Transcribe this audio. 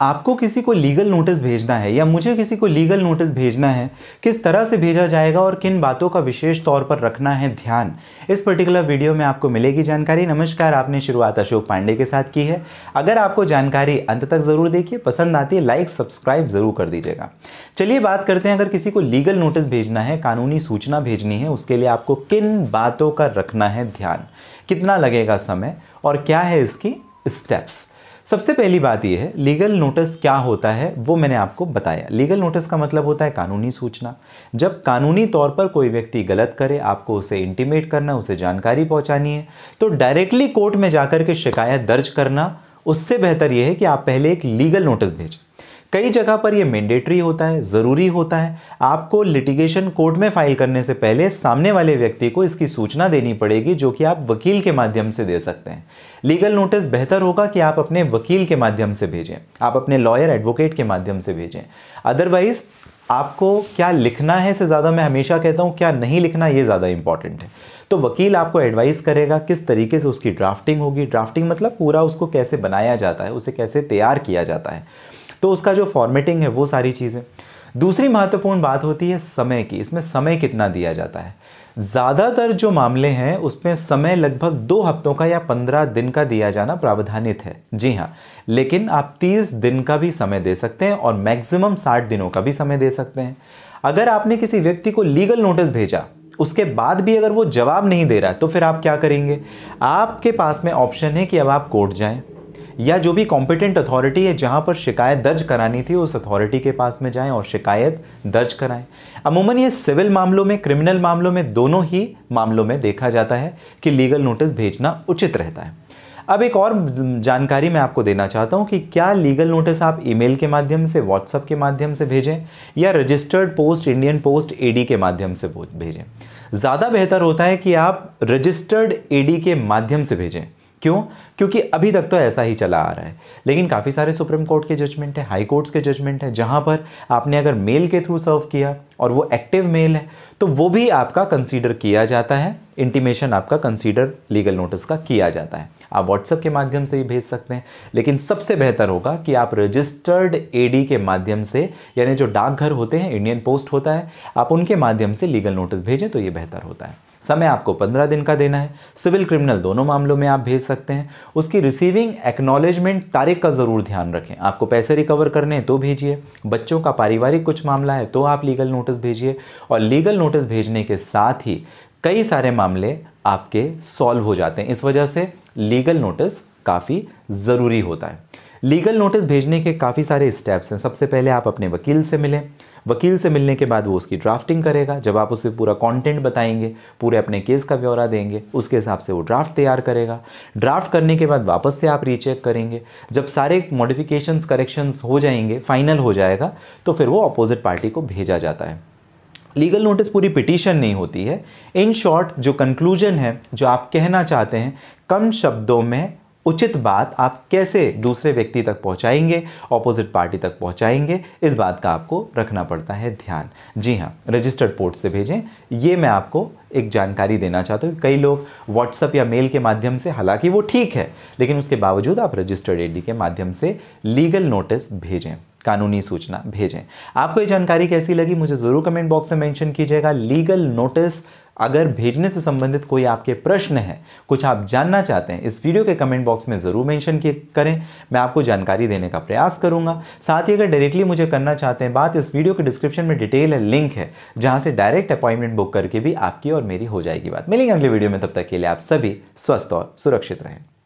आपको किसी को लीगल नोटिस भेजना है या मुझे किसी को लीगल नोटिस भेजना है किस तरह से भेजा जाएगा और किन बातों का विशेष तौर पर रखना है ध्यान इस पर्टिकुलर वीडियो में आपको मिलेगी जानकारी नमस्कार आपने शुरुआत अशोक पांडे के साथ की है अगर आपको जानकारी अंत तक ज़रूर देखिए पसंद आती है लाइक सब्सक्राइब ज़रूर कर दीजिएगा चलिए बात करते हैं अगर किसी को लीगल नोटिस भेजना है कानूनी सूचना भेजनी है उसके लिए आपको किन बातों का रखना है ध्यान कितना लगेगा समय और क्या है इसकी स्टेप्स सबसे पहली बात यह है लीगल नोटिस क्या होता है वो मैंने आपको बताया लीगल नोटिस का मतलब होता है कानूनी सूचना जब कानूनी तौर पर कोई व्यक्ति गलत करे आपको उसे इंटीमेट करना उसे जानकारी पहुंचानी है तो डायरेक्टली कोर्ट में जाकर के शिकायत दर्ज करना उससे बेहतर यह है कि आप पहले एक लीगल नोटिस भेजें कई जगह पर यह मैंडेटरी होता है ज़रूरी होता है आपको लिटिगेशन कोर्ट में फाइल करने से पहले सामने वाले व्यक्ति को इसकी सूचना देनी पड़ेगी जो कि आप वकील के माध्यम से दे सकते हैं लीगल नोटिस बेहतर होगा कि आप अपने वकील के माध्यम से भेजें आप अपने लॉयर एडवोकेट के माध्यम से भेजें अदरवाइज़ आपको क्या लिखना है से ज़्यादा मैं हमेशा कहता हूँ क्या नहीं लिखना ये ज़्यादा इंपॉर्टेंट है तो वकील आपको एडवाइस करेगा किस तरीके से उसकी ड्राफ्टिंग होगी ड्राफ्टिंग मतलब पूरा उसको कैसे बनाया जाता है उसे कैसे तैयार किया जाता है तो उसका जो फॉर्मेटिंग है वो सारी चीज़ें दूसरी महत्वपूर्ण बात होती है समय की इसमें समय कितना दिया जाता है ज़्यादातर जो मामले हैं उसमें समय लगभग दो हफ्तों का या पंद्रह दिन का दिया जाना प्रावधानित है जी हाँ लेकिन आप तीस दिन का भी समय दे सकते हैं और मैक्सिमम साठ दिनों का भी समय दे सकते हैं अगर आपने किसी व्यक्ति को लीगल नोटिस भेजा उसके बाद भी अगर वो जवाब नहीं दे रहा तो फिर आप क्या करेंगे आपके पास में ऑप्शन है कि अब आप कोर्ट जाएं या जो भी कॉम्पिटेंट अथॉरिटी है जहाँ पर शिकायत दर्ज करानी थी उस अथॉरिटी के पास में जाएं और शिकायत दर्ज कराएं अमूमन ये सिविल मामलों में क्रिमिनल मामलों में दोनों ही मामलों में देखा जाता है कि लीगल नोटिस भेजना उचित रहता है अब एक और जानकारी मैं आपको देना चाहता हूँ कि क्या लीगल नोटिस आप ईमेल के माध्यम से व्हाट्सअप के माध्यम से भेजें या registered post Indian post AD के माध्यम से भेजें ज़्यादा बेहतर होता है कि आप रजिस्टर्ड एडी के माध्यम से भेजें क्यों क्योंकि अभी तक तो ऐसा ही चला आ रहा है लेकिन काफ़ी सारे सुप्रीम कोर्ट के जजमेंट है हाई कोर्ट्स के जजमेंट है जहाँ पर आपने अगर मेल के थ्रू सर्व किया और वो एक्टिव मेल है तो वो भी आपका कंसीडर किया जाता है इंटीमेशन आपका कंसीडर लीगल नोटिस का किया जाता है आप व्हाट्सएप के माध्यम से ही भेज सकते हैं लेकिन सबसे बेहतर होगा कि आप रजिस्टर्ड ए के माध्यम से यानी जो डाकघर होते हैं इंडियन पोस्ट होता है आप उनके माध्यम से लीगल नोटिस भेजें तो ये बेहतर होता है समय आपको पंद्रह दिन का देना है सिविल क्रिमिनल दोनों मामलों में आप भेज सकते हैं उसकी रिसीविंग एक्नॉलेजमेंट तारीख का ज़रूर ध्यान रखें आपको पैसे रिकवर करने हैं तो भेजिए बच्चों का पारिवारिक कुछ मामला है तो आप लीगल नोटिस भेजिए और लीगल नोटिस भेजने के साथ ही कई सारे मामले आपके सॉल्व हो जाते हैं इस वजह से लीगल नोटिस काफ़ी ज़रूरी होता है लीगल नोटिस भेजने के काफ़ी सारे स्टेप्स हैं सबसे पहले आप अपने वकील से मिलें वकील से मिलने के बाद वो उसकी ड्राफ्टिंग करेगा जब आप उसे पूरा कंटेंट बताएंगे पूरे अपने केस का ब्यौरा देंगे उसके हिसाब से वो ड्राफ्ट तैयार करेगा ड्राफ्ट करने के बाद वापस से आप रीचेक करेंगे जब सारे मॉडिफिकेशंस करेक्शंस हो जाएंगे फाइनल हो जाएगा तो फिर वो अपोजिट पार्टी को भेजा जाता है लीगल नोटिस पूरी पिटीशन नहीं होती है इन शॉर्ट जो कंक्लूजन है जो आप कहना चाहते हैं कम शब्दों में उचित बात आप कैसे दूसरे व्यक्ति तक पहुंचाएंगे ऑपोजिट पार्टी तक पहुंचाएंगे इस बात का आपको रखना पड़ता है ध्यान जी हाँ रजिस्टर्ड पोर्ट से भेजें ये मैं आपको एक जानकारी देना चाहता हूँ कई लोग व्हाट्सअप या मेल के माध्यम से हालांकि वो ठीक है लेकिन उसके बावजूद आप रजिस्टर्ड एडी के माध्यम से लीगल नोटिस भेजें कानूनी सूचना भेजें आपको ये जानकारी कैसी लगी मुझे ज़रूर कमेंट बॉक्स में मेंशन कीजिएगा लीगल नोटिस अगर भेजने से संबंधित कोई आपके प्रश्न है कुछ आप जानना चाहते हैं इस वीडियो के कमेंट बॉक्स में ज़रूर मेंशन करें मैं आपको जानकारी देने का प्रयास करूंगा साथ ही अगर डायरेक्टली मुझे करना चाहते हैं बात इस वीडियो के डिस्क्रिप्शन में डिटेल है लिंक है जहाँ से डायरेक्ट अपॉइंटमेंट बुक करके भी आपकी और मेरी हो जाएगी बात मिलेंगे अगले वीडियो में तब तक के लिए आप सभी स्वस्थ और सुरक्षित रहें